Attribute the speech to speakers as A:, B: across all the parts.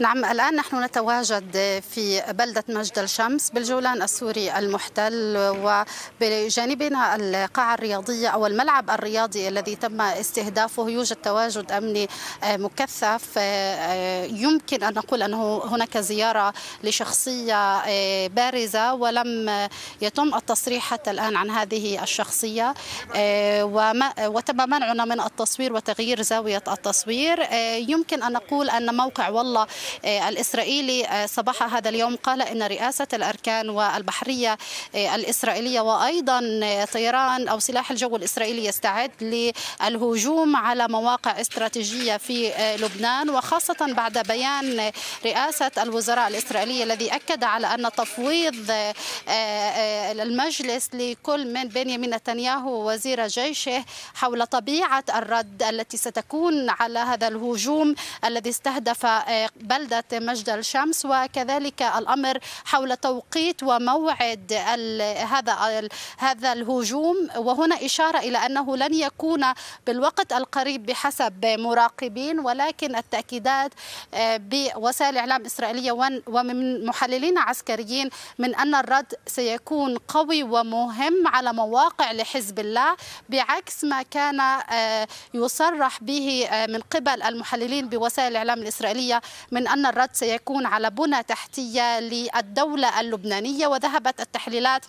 A: نعم الآن نحن نتواجد في بلدة مجد الشمس بالجولان السوري المحتل وبجانبنا القاعة الرياضية أو الملعب الرياضي الذي تم استهدافه يوجد تواجد أمني مكثف يمكن أن نقول أنه هناك زيارة لشخصية بارزة ولم يتم التصريح حتى الآن عن هذه الشخصية وتم منعنا من التصوير وتغيير زاوية التصوير يمكن أن نقول أن موقع والله آه، الإسرائيلي آه، صباح هذا اليوم قال إن رئاسة الأركان والبحرية آه، الإسرائيلية وأيضا طيران أو سلاح الجو الإسرائيلي يستعد للهجوم على مواقع استراتيجية في لبنان وخاصة بعد بيان رئاسة الوزراء الإسرائيلي الذي أكد على أن تفويض المجلس لكل من بنيامين نتنياهو وزير جيشه حول طبيعة الرد التي ستكون على هذا الهجوم الذي استهدف بلد بلدة مجد الشمس وكذلك الأمر حول توقيت وموعد هذا هذا الهجوم وهنا إشارة إلى أنه لن يكون بالوقت القريب بحسب مراقبين ولكن التأكيدات آه، بوسائل الإعلام الإسرائيلية ومن محللين عسكريين من أن الرد سيكون قوي ومهم على مواقع لحزب الله بعكس ما كان آه، يصرح به آه، من قبل المحللين بوسائل الإعلام الإسرائيلية من من أن الرد سيكون على بنى تحتية للدولة اللبنانية وذهبت التحليلات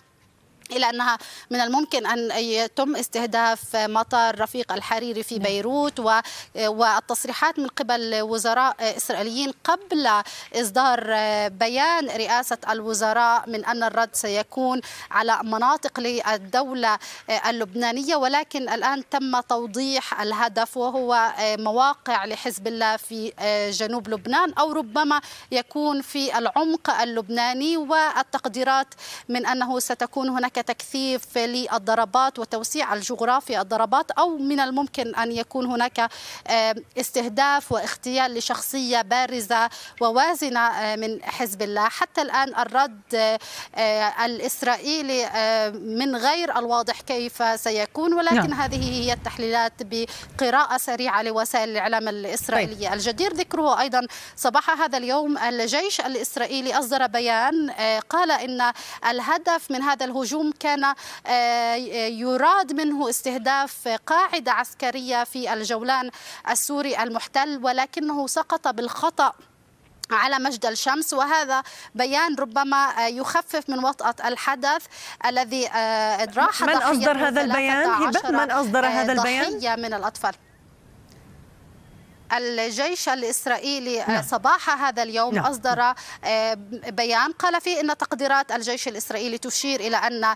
A: إلى أنها من الممكن أن يتم استهداف مطار رفيق الحريري في نعم. بيروت والتصريحات من قبل وزراء إسرائيليين قبل إصدار بيان رئاسة الوزراء من أن الرد سيكون على مناطق للدولة اللبنانية ولكن الآن تم توضيح الهدف وهو مواقع لحزب الله في جنوب لبنان أو ربما يكون في العمق اللبناني والتقديرات من أنه ستكون هناك هناك تكثيف للضربات وتوسيع الجغرافيا الضربات أو من الممكن أن يكون هناك آه، استهداف واغتيال لشخصية بارزة ووازنة آه، من حزب الله حتى الآن الرد آه، الإسرائيلي من غير الواضح كيف سيكون ولكن نعم. هذه هي التحليلات بقراءة سريعة لوسائل الإعلام الإسرائيلية طيب. الجدير ذكره أيضا صباح هذا اليوم الجيش الإسرائيلي أصدر بيان قال إن الهدف من هذا الهجوم لأنهم كان آه، يراد منه استهداف قاعدة عسكرية في الجولان السوري المحتل ولكنه سقط بالخطأ على مجد الشمس وهذا بيان ربما آه، يخفف من وطأة الحدث الذي آه، راح من أصدر هذا البيان؟ من أصدر هذا البيان؟ من الأطفال الجيش الإسرائيلي نعم. صباح هذا اليوم نعم. أصدر آه، بيان قال فيه أن تقديرات الجيش الإسرائيلي تشير إلى أن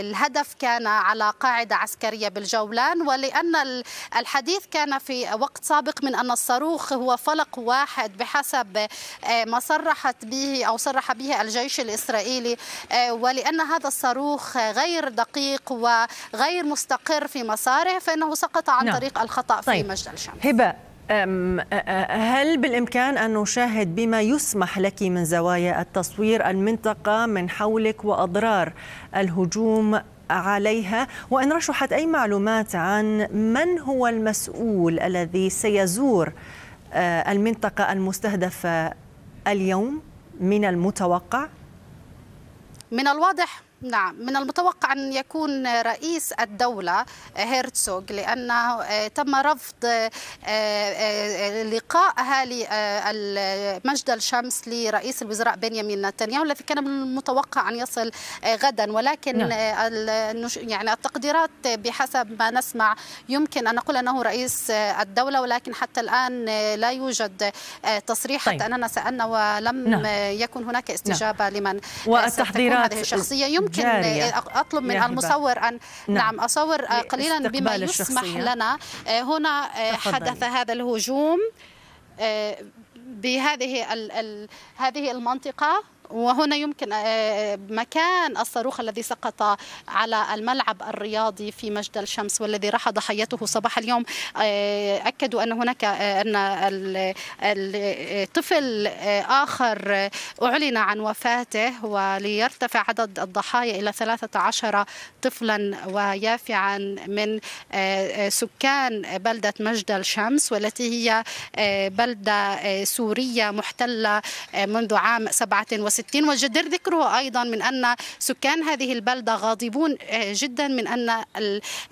A: الهدف كان على قاعدة عسكرية بالجولان ولأن الحديث كان في وقت سابق من أن الصاروخ هو فلق واحد بحسب آه، ما صرحت به أو صرح به الجيش الإسرائيلي آه، ولأن هذا الصاروخ غير دقيق وغير مستقر في مساره فإنه سقط عن نعم. طريق الخطأ في طيب. مجد الشام هبة هل بالإمكان أن نشاهد بما يسمح لك من زوايا التصوير المنطقة من حولك وأضرار الهجوم عليها وإن رشحت أي معلومات عن من هو المسؤول الذي سيزور المنطقة المستهدفة اليوم من المتوقع؟ من الواضح نعم من المتوقع أن يكون رئيس الدولة هيرتسوغ لأنه آه، تم رفض آه، آه، لقاء أهالي مجد الشمس لرئيس الوزراء بنيامين نتنياهو الذي كان من المتوقع أن يصل غدا ولكن نعم. يعني التقديرات بحسب ما نسمع يمكن أن نقول أنه رئيس الدولة ولكن حتى الآن لا يوجد تصريح طيب. حتى أننا سألنا ولم نعم. يكن هناك نعم. استجابة نعم. لمن والتحضيرات هذه الشخصية يمكن يمكن أطلب من المصور أن نعم, نعم أصور قليلا بما يسمح الشخصية. لنا هنا حدث هذا الهجوم بهذه هذه المنطقة وهنا يمكن آه، آه، مكان الصاروخ الذي سقط على الملعب الرياضي في مجد الشمس والذي راح ضحيته صباح اليوم آه، اكدوا ان هناك ان الطفل اخر اعلن عن وفاته وليرتفع عدد الضحايا الى 13 طفلا ويافعا من سكان بلده مجد الشمس والتي هي بلده سوريه محتله منذ عام 67 1960 وجدير ذكره أيضا من أن سكان هذه البلدة غاضبون آه، جدا من أن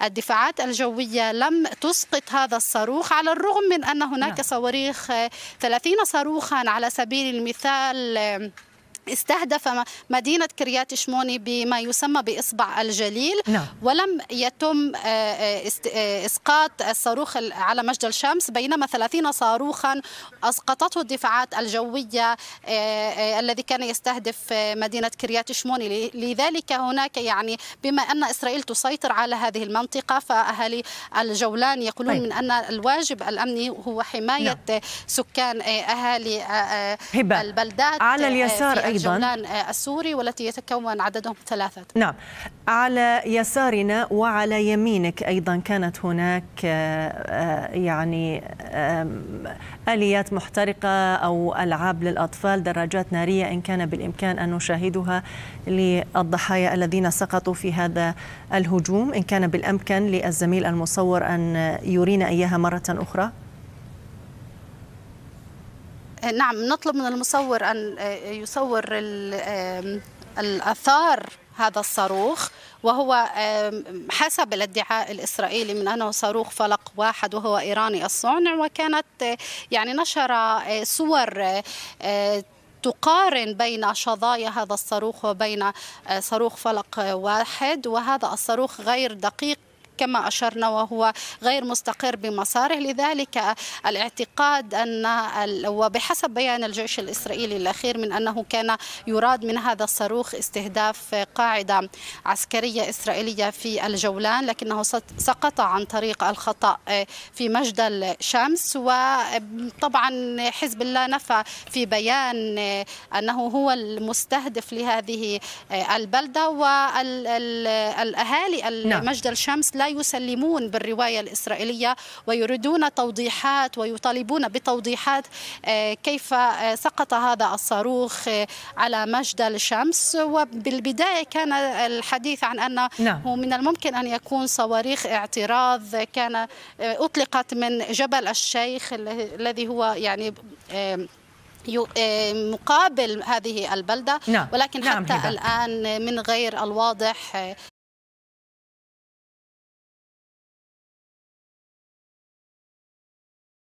A: الدفاعات الجوية لم تسقط هذا الصاروخ على الرغم من أن هناك نعم. صواريخ 30 آه، صاروخا على سبيل المثال استهدف مدينة كريات شموني بما يسمى بإصبع الجليل نعم. ولم يتم آه، آه، آه، إسقاط الصاروخ على مجد الشمس بينما 30 صاروخا أسقطته الدفاعات الجوية الذي كان يستهدف مدينة كريات شموني لذلك هناك يعني بما أن إسرائيل تسيطر على هذه المنطقة فأهالي الجولان يقولون طيب. من أن الواجب الأمني هو حماية نعم. سكان أهالي البلدات على اليسار أيضا أيضا الجولان آه، السوري والتي يتكون عددهم ثلاثة نعم على يسارنا وعلى يمينك أيضا كانت هناك آه، آه، يعني آليات محترقة أو ألعاب للأطفال دراجات نارية إن كان بالإمكان أن نشاهدها للضحايا الذين سقطوا في هذا الهجوم إن كان بالأمكن للزميل المصور أن يرينا إياها مرة أخرى آه، نعم نطلب من المصور أن آه، يصور الآثار هذا الصاروخ وهو حسب الادعاء الإسرائيلي من أنه صاروخ فلق واحد وهو إيراني الصنع وكانت آه، يعني نشر صور تقارن بين شظايا هذا الصاروخ وبين صاروخ فلق واحد وهذا الصاروخ غير دقيق كما أشرنا وهو غير مستقر بمساره لذلك الاعتقاد أن وبحسب بيان الجيش الإسرائيلي الأخير من أنه كان يراد من هذا الصاروخ استهداف قاعدة عسكرية إسرائيلية في الجولان لكنه سقط عن طريق الخطأ في مجدل شمس وطبعا حزب الله نفى في بيان أنه هو المستهدف لهذه البلدة والأهالي نعم. مجدل شمس لا يسلمون بالرواية الإسرائيلية ويريدون توضيحات ويطالبون بتوضيحات آه، كيف آه، سقط هذا الصاروخ آه، على مجدل الشمس وبالبداية كان الحديث عن أنه نعم. من الممكن أن يكون صواريخ اعتراض كان أطلقت من جبل الشيخ الذي هو يعني مقابل هذه البلده نعم. ولكن نعم، حتى الان من غير الواضح